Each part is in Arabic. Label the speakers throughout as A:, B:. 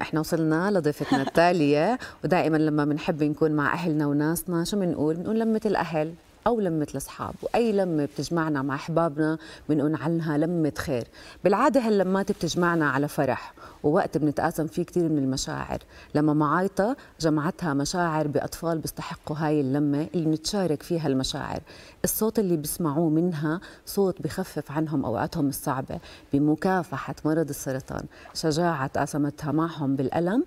A: احنا وصلنا لضيفتنا التالية ودائما لما بنحب نكون مع أهلنا وناسنا شو بنقول؟ بنقول لمة الأهل او لمه الاصحاب واي لمه بتجمعنا مع احبابنا بنقول عنها لمه خير بالعاده هاللمات بتجمعنا على فرح ووقت بنتقاسم فيه كثير من المشاعر لما معايطه جمعتها مشاعر باطفال بيستحقوا هاي اللمه اللي بنتشارك فيها المشاعر الصوت اللي بيسمعوه منها صوت بخفف عنهم اوقاتهم الصعبه بمكافحه مرض السرطان شجاعه تقاسمتها معهم بالالم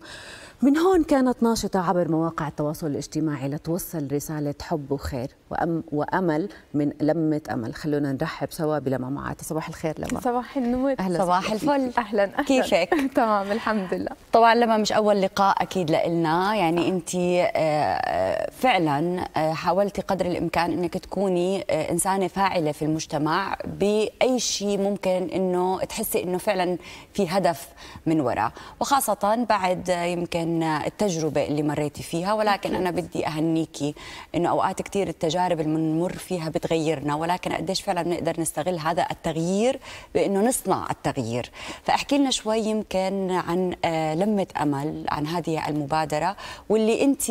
A: من هون كانت ناشطة عبر مواقع التواصل الاجتماعي لتوصل رسالة حب وخير وأم وأمل من لمة أمل خلونا نرحب سوا بلمى معاتي
B: صباح الخير لمى
C: صباح النور أهلا صباح الفل أهلا أهلا كيفك؟ تمام الحمد لله
B: طبعا لما مش أول لقاء أكيد لإلنا يعني أنت آه، آه، فعلا آه، حاولتي قدر الإمكان أنك تكوني إنسانة فاعلة في المجتمع بأي شيء ممكن أنه تحسي أنه فعلا في هدف من وراء وخاصة بعد يمكن من التجربه اللي مريتي فيها ولكن انا بدي اهنيكي انه اوقات كثير التجارب اللي بنمر فيها بتغيرنا ولكن قديش فعلا بنقدر نستغل هذا التغيير بانه نصنع التغيير فاحكي لنا شوي يمكن عن آه، لمه امل عن هذه المبادره واللي انت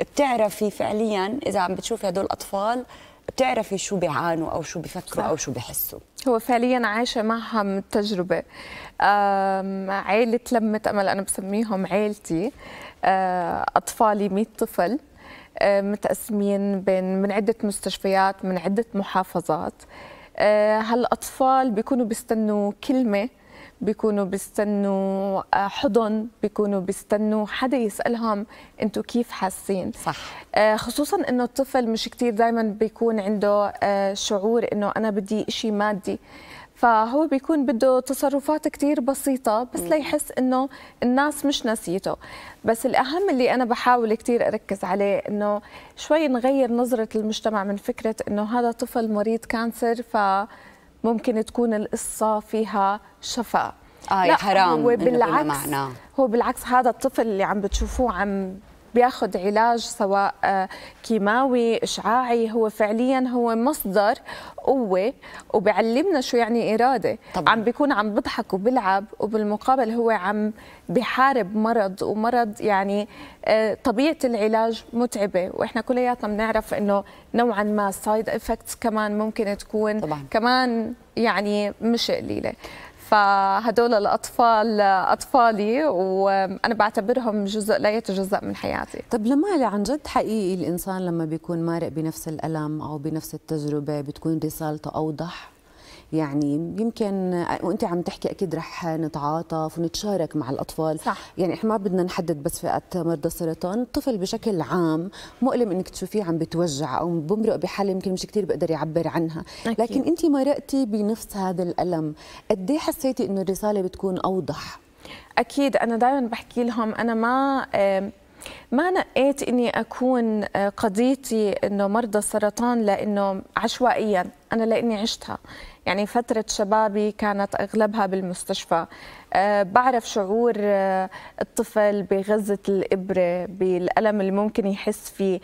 B: بتعرفي فعليا اذا عم بتشوفي هدول الاطفال بتعرفي شو بيعانوا او شو بيفكروا او شو بحسوا هو
C: فعليا عايشه معهم التجربه عائله لمه امل انا بسميهم عائلتي آه، اطفالي 100 طفل آه، متقسمين بين من عده مستشفيات من عده محافظات آه، هالاطفال بيكونوا بيستنوا كلمه بيكونوا بيستنوا آه، حضن بيكونوا بيستنوا حدا يسالهم انتم كيف حاسين صح آه، خصوصا انه الطفل مش كثير دائما بيكون عنده آه، شعور انه انا بدي شيء مادي فهو بيكون بده تصرفات كثير بسيطة بس ليحس إنه الناس مش ناسيته بس الأهم اللي أنا بحاول كثير أركز عليه إنه شوي نغير نظرة المجتمع من فكرة إنه هذا طفل مريض كانسر ف ممكن تكون القصة فيها شفاء آه لا حرام هو بالعكس هو بالعكس هذا الطفل اللي عم بتشوفوه عم بياخذ علاج سواء آه، كيماوي اشعاعي هو فعليا هو مصدر قوه وبيعلمنا شو يعني اراده طبعا. عم بيكون عم بضحك وبلعب وبالمقابل هو عم بحارب مرض ومرض يعني آه، طبيعه العلاج متعبه واحنا كلياتنا بنعرف انه نوعا ما سايد افكتس كمان ممكن تكون طبعا. كمان يعني مش قليله فهدول الأطفال أطفالي وأنا بعتبرهم جزء لا يتجزأ من حياتي
A: طب لما عن جد حقيقي الإنسان لما بيكون مارق بنفس الألم أو بنفس التجربة بتكون رسالته أوضح يعني يمكن وانت عم تحكي اكيد رح نتعاطف ونتشارك مع الاطفال صح. يعني احنا ما بدنا نحدد بس فئه مرضى السرطان الطفل بشكل عام مؤلم انك تشوفيه عم بتوجع او بمرق بحاله يمكن مش كثير بقدر يعبر عنها أكيد. لكن انت مرقتي بنفس هذا الالم قد إيه حسيتي انه الرساله بتكون اوضح اكيد انا دائما بحكي
C: لهم انا ما ما نقيت اني اكون آه، قضيتي انه مرضى السرطان لانه عشوائيا انا لاني عشتها يعني فترة شبابي كانت أغلبها بالمستشفى أه بعرف شعور آه، الطفل بغزة الإبرة بالألم اللي ممكن يحس فيه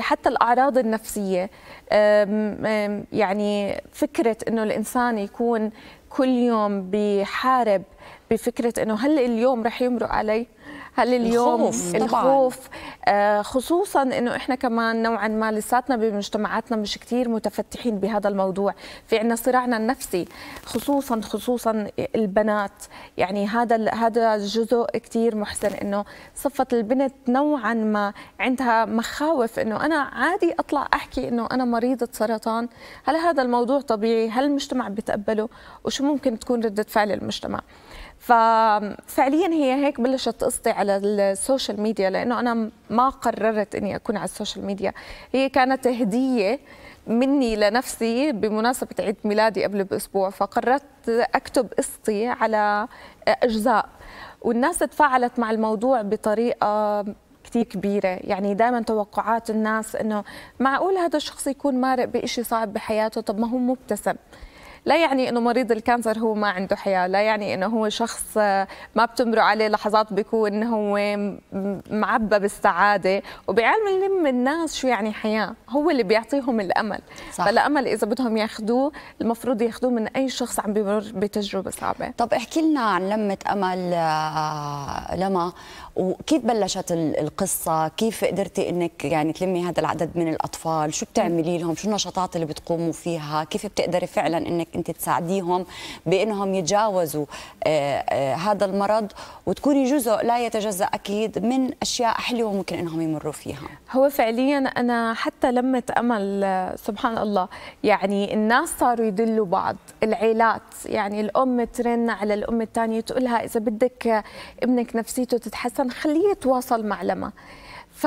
C: حتى الأعراض النفسية أه يعني فكرة أنه الإنسان يكون كل يوم بحارب بفكرة أنه هل اليوم رح يمرق علي؟ هل اليوم الخوف, الخوف طبعاً. آه، خصوصا انه احنا كمان نوعا ما لساتنا بمجتمعاتنا مش كثير متفتحين بهذا الموضوع في عندنا صراعنا النفسي خصوصا خصوصا البنات يعني هذا هذا الجزء كثير محزن انه صفه البنت نوعا ما عندها مخاوف انه انا عادي اطلع احكي انه انا مريضه سرطان هل هذا الموضوع طبيعي هل المجتمع بيتقبله وشو ممكن تكون رده فعل المجتمع ففعليا هي هيك بلشت قصتي على السوشيال ميديا لانه انا ما قررت اني اكون على السوشيال ميديا هي كانت هديه مني لنفسي بمناسبه عيد ميلادي قبل باسبوع فقررت اكتب قصتي على اجزاء والناس تفاعلت مع الموضوع بطريقه كتير كبيرة يعني دائما توقعات الناس أنه معقول هذا الشخص يكون مارق بإشي صعب بحياته طب ما هو مبتسم لا يعني انه مريض الكانسر هو ما عنده حياه لا يعني انه هو شخص آه، ما بتمرق عليه لحظات بيكون هو معبى بالسعاده وبيعلم الناس شو يعني حياه هو اللي بيعطيهم الامل صح. فالامل اذا بدهم ياخذوه المفروض ياخذوه من اي شخص عم بمر بتجربه صعبه
B: طب احكي لنا عن لمه امل آه، لما وكيف بلشت القصه كيف قدرتي انك يعني تلمي هذا العدد من الاطفال شو بتعملي لهم شو النشاطات اللي بتقوموا فيها كيف بتقدري فعلا انك انت تساعديهم بانهم يتجاوزوا آه، آه، هذا المرض وتكوني جزء لا يتجزا اكيد من اشياء حلوه ممكن انهم يمروا فيها هو
C: فعليا انا حتى لمت امل آه، سبحان الله يعني الناس صاروا يدلوا بعض العيلات يعني الام ترن على الام الثانيه تقولها اذا بدك ابنك نفسيته تتحسن خليه يتواصل مع لما ف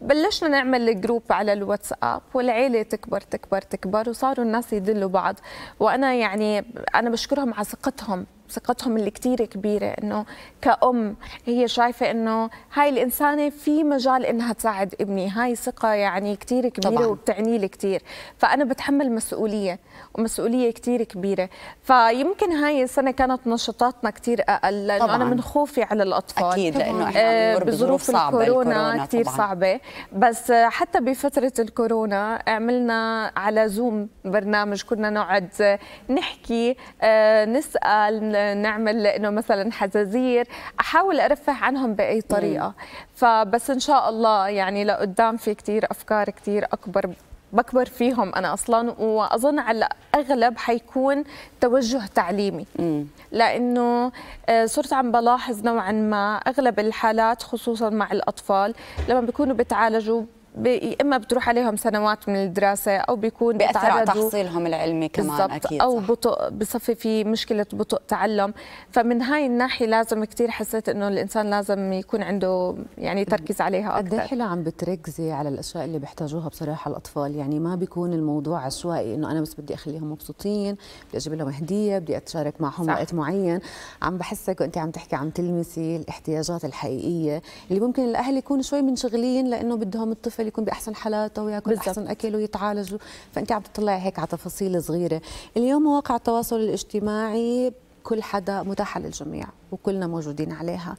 C: بلشنا نعمل الجروب على الواتساب والعيله تكبر تكبر تكبر وصاروا الناس يدلوا بعض وانا يعني انا بشكرهم على ثقتهم ثقتهم اللي كتير كبيرة إنه كأم هي شايفة إنه هاي الإنسانة في مجال إنها تساعد ابني هاي ثقة يعني كتير كبيرة طبعاً. وبتعني لي كتير فأنا بتحمل مسؤولية ومسؤولية كتير كبيرة فيمكن هاي السنة كانت نشاطاتنا كتير أقل لأنه طبعاً. أنا من خوفي على الأطفال أكيد لأنه إحنا آه، بظروف صعبة الكورونا, الكورونا كتير طبعاً. صعبة بس حتى بفترة الكورونا عملنا على زوم برنامج كنا نقعد نحكي آه، نسأل نعمل انه مثلا حزازير احاول ارفه عنهم باي طريقه فبس ان شاء الله يعني لقدام في كثير افكار كثير اكبر بكبر فيهم انا اصلا واظن على الاغلب حيكون توجه تعليمي لانه آه، صرت عم بلاحظ نوعا ما اغلب الحالات خصوصا مع الاطفال لما بيكونوا بتعالجوا بي... اما بتروح عليهم سنوات من الدراسه او بيكون بيأثر على تحصيلهم
B: العلمي كمان اكيد او
C: بطء بصفي في مشكله بطء تعلم فمن هاي الناحيه لازم كثير حسيت انه الانسان لازم يكون عنده يعني تركيز عليها اكثر قد ايه حلو
A: عم بتركزي على الاشياء اللي بيحتاجوها بصراحه الاطفال يعني ما بيكون الموضوع عشوائي انه انا بس بدي اخليهم مبسوطين بدي اجيب لهم هديه بدي اتشارك معهم وقت معين عم بحسك وانت عم تحكي عم تلمسي الاحتياجات الحقيقيه اللي ممكن الاهل يكونوا شوي منشغلين لانه بدهم الطفل الطفل يكون باحسن حالاته وياكل بالزبط. احسن اكل ويتعالج فانت عم تطلعي هيك على تفاصيل صغيره اليوم مواقع التواصل الاجتماعي كل حدا متاحه للجميع وكلنا موجودين عليها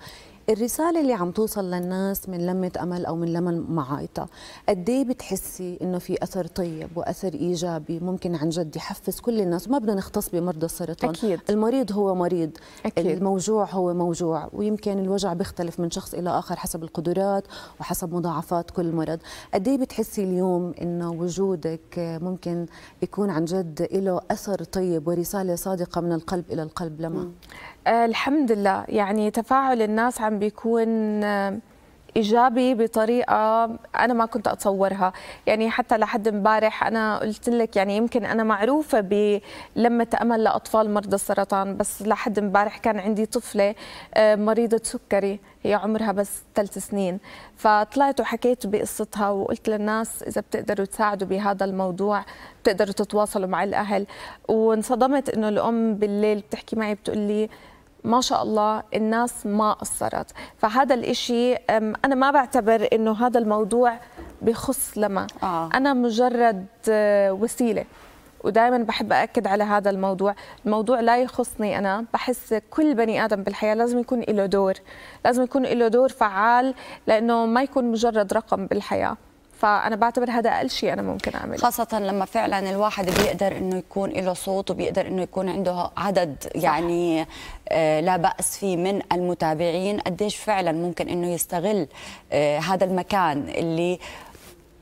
A: الرساله اللي عم توصل للناس من لمه امل او من لمن معايطه قد ايه بتحسي انه في اثر طيب واثر ايجابي ممكن عن جد يحفز كل الناس وما بدنا نختص بمرضى السرطان أكيد. المريض هو مريض أكيد. الموجوع هو موجوع ويمكن الوجع بيختلف من شخص الى اخر حسب القدرات وحسب مضاعفات كل مرض قد ايه بتحسي اليوم انه وجودك ممكن يكون عن جد له اثر طيب ورساله صادقه من القلب الى القلب لما م. آه، الحمد لله يعني تفاعل الناس عم
C: بيكون آه، ايجابي بطريقه انا ما كنت اتصورها يعني حتى لحد امبارح انا قلت لك يعني يمكن انا معروفه بلمه امل لاطفال مرضى السرطان بس لحد امبارح كان عندي طفله آه، مريضه سكري هي عمرها بس ثلاث سنين فطلعت وحكيت بقصتها وقلت للناس اذا بتقدروا تساعدوا بهذا الموضوع بتقدروا تتواصلوا مع الاهل وانصدمت انه الام بالليل بتحكي معي بتقول لي ما شاء الله الناس ما قصرت فهذا الإشي أنا ما بعتبر إنه هذا الموضوع بخص لما آه. أنا مجرد آه، وسيلة ودائما بحب أكد على هذا الموضوع الموضوع لا يخصني أنا بحس كل بني آدم بالحياة لازم يكون له دور لازم يكون له دور فعال لأنه ما يكون مجرد رقم بالحياة فانا بعتبر هذا اقل شيء انا ممكن اعمله
B: خاصه لما فعلا الواحد بيقدر انه يكون له صوت وبيقدر انه يكون عنده عدد يعني آه، لا باس فيه من المتابعين قديش فعلا ممكن انه يستغل آه، هذا المكان اللي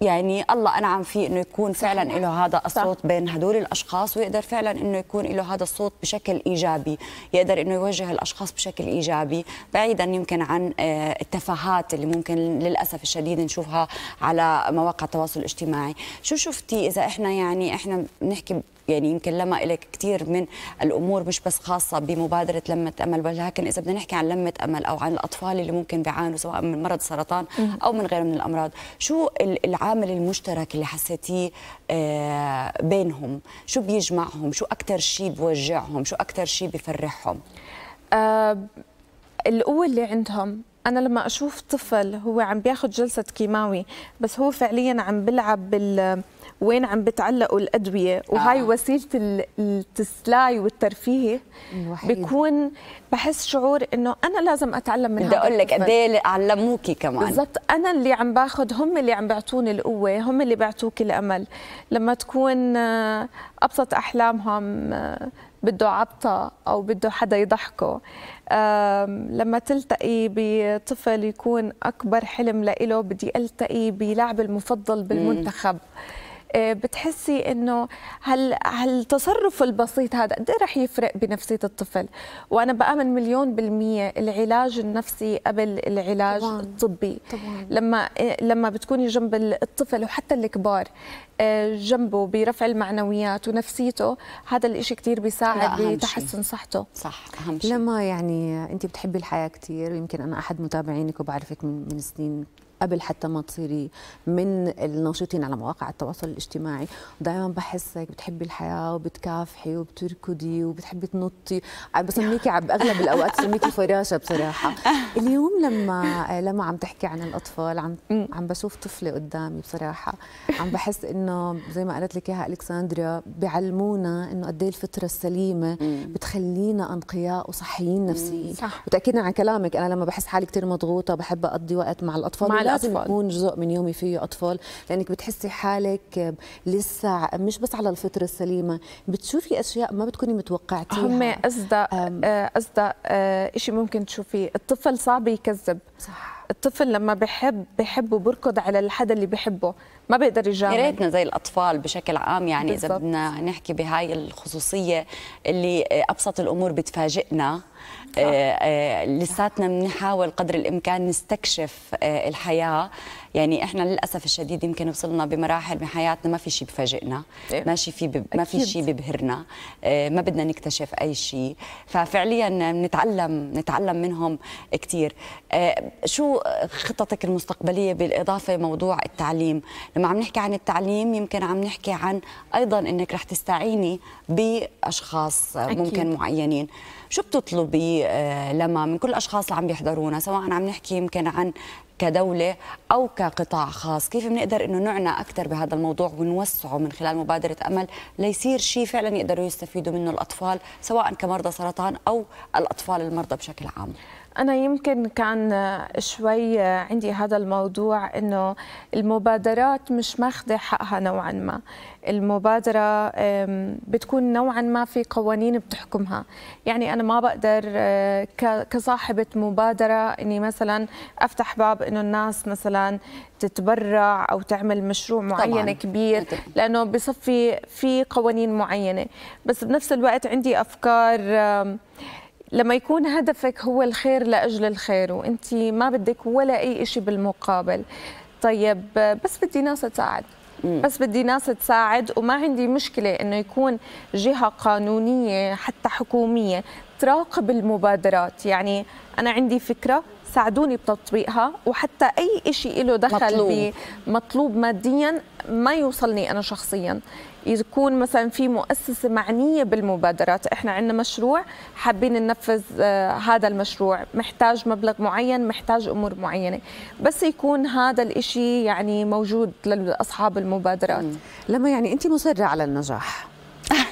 B: يعني الله انعم فيه انه يكون فعلا له هذا الصوت صح. بين هدول الاشخاص ويقدر فعلا انه يكون له هذا الصوت بشكل ايجابي يقدر انه يوجه الاشخاص بشكل ايجابي بعيدا يمكن عن آه، التفاهات اللي ممكن للاسف الشديد نشوفها على مواقع التواصل الاجتماعي شو شفتي اذا احنا يعني احنا بنحكي يعني يمكن لما لك كثير من الامور مش بس خاصه بمبادره لمه امل ولكن اذا بدنا نحكي عن لمه امل او عن الاطفال اللي ممكن بيعانوا سواء من مرض السرطان او من غيره من الامراض شو العامل المشترك اللي حسيتيه آه، بينهم شو بيجمعهم شو اكثر شيء بوجعهم شو اكثر شيء بفرحهم
C: أه القوه اللي عندهم انا لما اشوف طفل هو عم بياخذ جلسه كيماوي بس هو فعليا عم بلعب بال وين عم بتعلقوا الادويه وهي آه. وسيله التسلاي والترفيه الوحيد. بكون بحس شعور انه انا لازم اتعلم من بدي اقول لك قد ايه
B: علموكي كمان
C: بالضبط انا اللي عم باخذ هم اللي عم بيعطوني القوه هم اللي بيعطوك الامل لما تكون آه، ابسط احلامهم آه، بده عبطة أو بده حدا يضحكه لما تلتقي بطفل يكون أكبر حلم لإله بدي ألتقي بلاعب المفضل بالمنتخب مم. إيه، بتحسي انه هل هالتصرف البسيط هذا قد إيه رح يفرق بنفسيه الطفل وانا بامن مليون بالميه العلاج النفسي قبل العلاج طبعاً. الطبي طبعاً. لما إيه، لما بتكوني جنب الطفل وحتى الكبار جنبه برفع المعنويات ونفسيته هذا الإشي كثير بيساعد بتحسن صحته
A: صح أهم شيء لما يعني أنت بتحبي الحياة كثير يمكن أنا أحد متابعينك وبعرفك من, من سنين قبل حتى ما تصيري من الناشطين على مواقع التواصل الاجتماعي دائما بحسك بتحبي الحياه وبتكافحي وبتركضي وبتحبي تنطي بسميكي باغلب الاوقات بسميكي فراشه بصراحه اليوم لما لما عم تحكي عن الاطفال عم عم بشوف طفله قدامي بصراحه عم بحس انه زي ما قالت لك اياها الكسندريا بيعلمونا انه قد ايه الفطره السليمه بتخلينا انقياء وصحيين نفسيين وتاكيدا عن كلامك انا لما بحس حالي كثير مضغوطه بحب اقضي وقت مع الاطفال مع لازم يكون جزء من يومي فيه اطفال لانك بتحسي حالك لسه مش بس على الفطره السليمه بتشوفي اشياء ما بتكوني متوقعتيها هم اصدق اصدق
C: آه، شيء ممكن تشوفيه الطفل صعب يكذب
A: صح
B: الطفل لما بحب بحب وبركض على الحدا اللي بحبه ما بيقدر يجامل يا ريتنا زي الاطفال بشكل عام يعني بالزبط. اذا بدنا نحكي بهاي الخصوصيه اللي ابسط الامور بتفاجئنا آه، آه، لساتنا بنحاول قدر الامكان نستكشف آه، الحياه يعني احنا للاسف الشديد يمكن وصلنا بمراحل بحياتنا ما في شيء بفاجئنا إيه. ماشي في بب... ما في شيء ببهرنا آه، ما بدنا نكتشف اي شيء ففعليا نتعلم نتعلم منهم كثير آه، شو خططك المستقبليه بالاضافه موضوع التعليم لما عم نحكي عن التعليم يمكن عم نحكي عن ايضا انك رح تستعيني باشخاص أكيد. ممكن معينين شو بتطلبي آه، لما من كل الاشخاص اللي عم بيحضرونا سواء عم نحكي يمكن عن كدولة أو كقطاع خاص كيف بنقدر أنه نعنى أكثر بهذا الموضوع ونوسعه من خلال مبادرة أمل ليصير شيء فعلا يقدروا يستفيدوا منه الأطفال سواء كمرضى سرطان أو الأطفال المرضى بشكل عام أنا يمكن كان
C: شوي عندي هذا الموضوع إنه المبادرات مش ماخذة حقها نوعا ما المبادرة بتكون نوعا ما في قوانين بتحكمها يعني أنا ما بقدر آه، كصاحبة مبادرة إني مثلا أفتح باب إنه الناس مثلا تتبرع أو تعمل مشروع معين طبعاً. كبير لأنه بصفي في قوانين معينة بس بنفس الوقت عندي أفكار لما يكون هدفك هو الخير لاجل الخير وانت ما بدك ولا اي شيء بالمقابل طيب بس بدي ناس تساعد بس بدي ناس تساعد وما عندي مشكله انه يكون جهه قانونيه حتى حكوميه تراقب المبادرات يعني انا عندي فكره ساعدوني بتطبيقها وحتى أي شيء له دخل مطلوب. بمطلوب ماديا ما يوصلني أنا شخصيا يكون مثلا في مؤسسة معنية بالمبادرات احنا عندنا مشروع حابين ننفذ آه، هذا المشروع محتاج مبلغ معين محتاج أمور معينة بس يكون هذا الشيء يعني موجود لأصحاب المبادرات
A: لما يعني أنت مصرة على النجاح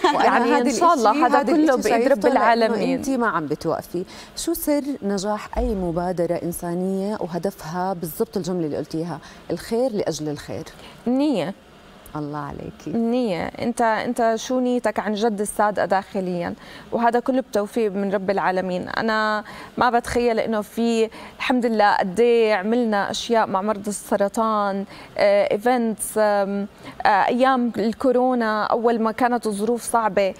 A: يعني, يعني ان شاء الله هذا كله بايد رب العالمين انت ما عم بتوقفي شو سر نجاح اي مبادره انسانيه وهدفها بالضبط الجمله اللي قلتيها الخير لاجل الخير النيه الله عليكي
C: النية أنت أنت شو نيتك عن جد الصادقة داخليا وهذا كله بتوفيق من رب العالمين أنا ما بتخيل إنه في الحمد لله قد إيه عملنا أشياء مع مرضى السرطان إيفنتس آه، آه، أيام الكورونا أول ما كانت الظروف صعبة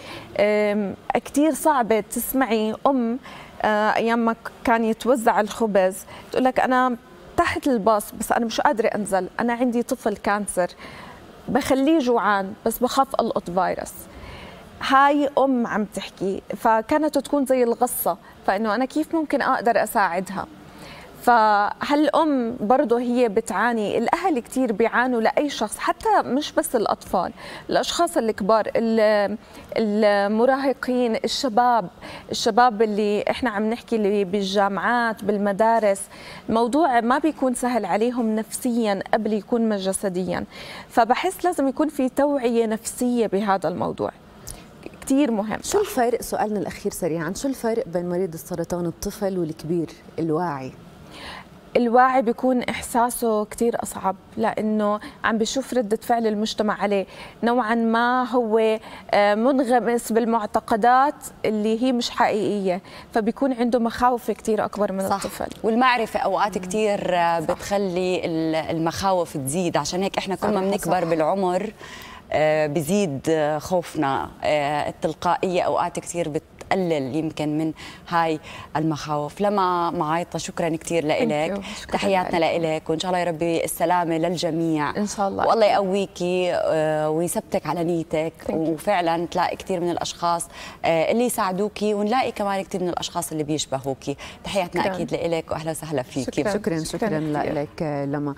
C: كتير صعبة تسمعي أم آه، أيام ما كان يتوزع الخبز تقول لك أنا تحت الباص بس أنا مش قادرة أنزل أنا عندي طفل كانسر بخليه جوعان بس بخاف القط فيروس هاي ام عم تحكي فكانت تكون زي الغصه فانه انا كيف ممكن اقدر اساعدها فهالأم برضه هي بتعاني الأهل كتير بيعانوا لأي شخص حتى مش بس الأطفال الأشخاص الكبار المراهقين الشباب الشباب اللي إحنا عم نحكي اللي بالجامعات بالمدارس الموضوع ما بيكون سهل عليهم نفسيا قبل يكون جسديا فبحس لازم يكون في توعية نفسية بهذا الموضوع
A: كثير مهم شو الفرق سؤالنا الأخير سريعا شو الفرق بين مريض السرطان الطفل والكبير الواعي الواعي بيكون احساسه كثير اصعب لانه عم بيشوف رده فعل
C: المجتمع عليه نوعا ما هو آه، منغمس بالمعتقدات اللي هي مش حقيقيه فبيكون عنده مخاوف كثير اكبر من صح. الطفل
B: والمعرفه اوقات كثير آه، بتخلي المخاوف تزيد عشان هيك احنا كل ما بنكبر بالعمر آه، بزيد خوفنا التلقائيه اوقات كثير بت تقلل يمكن من هاي المخاوف لما معايطه شكرا كثير لك تحياتنا لك وان شاء الله يا ربي السلامه للجميع ان شاء الله والله يقويكي آه، ويثبتك على نيتك وفعلا تلاقي كثير آه، من الاشخاص اللي يساعدوكي ونلاقي كمان كثير من الاشخاص اللي بيشبهوكي تحياتنا اكيد لك واهلا وسهلا فيكي شكرا شكرا, شكرا, شكرا
A: لك لما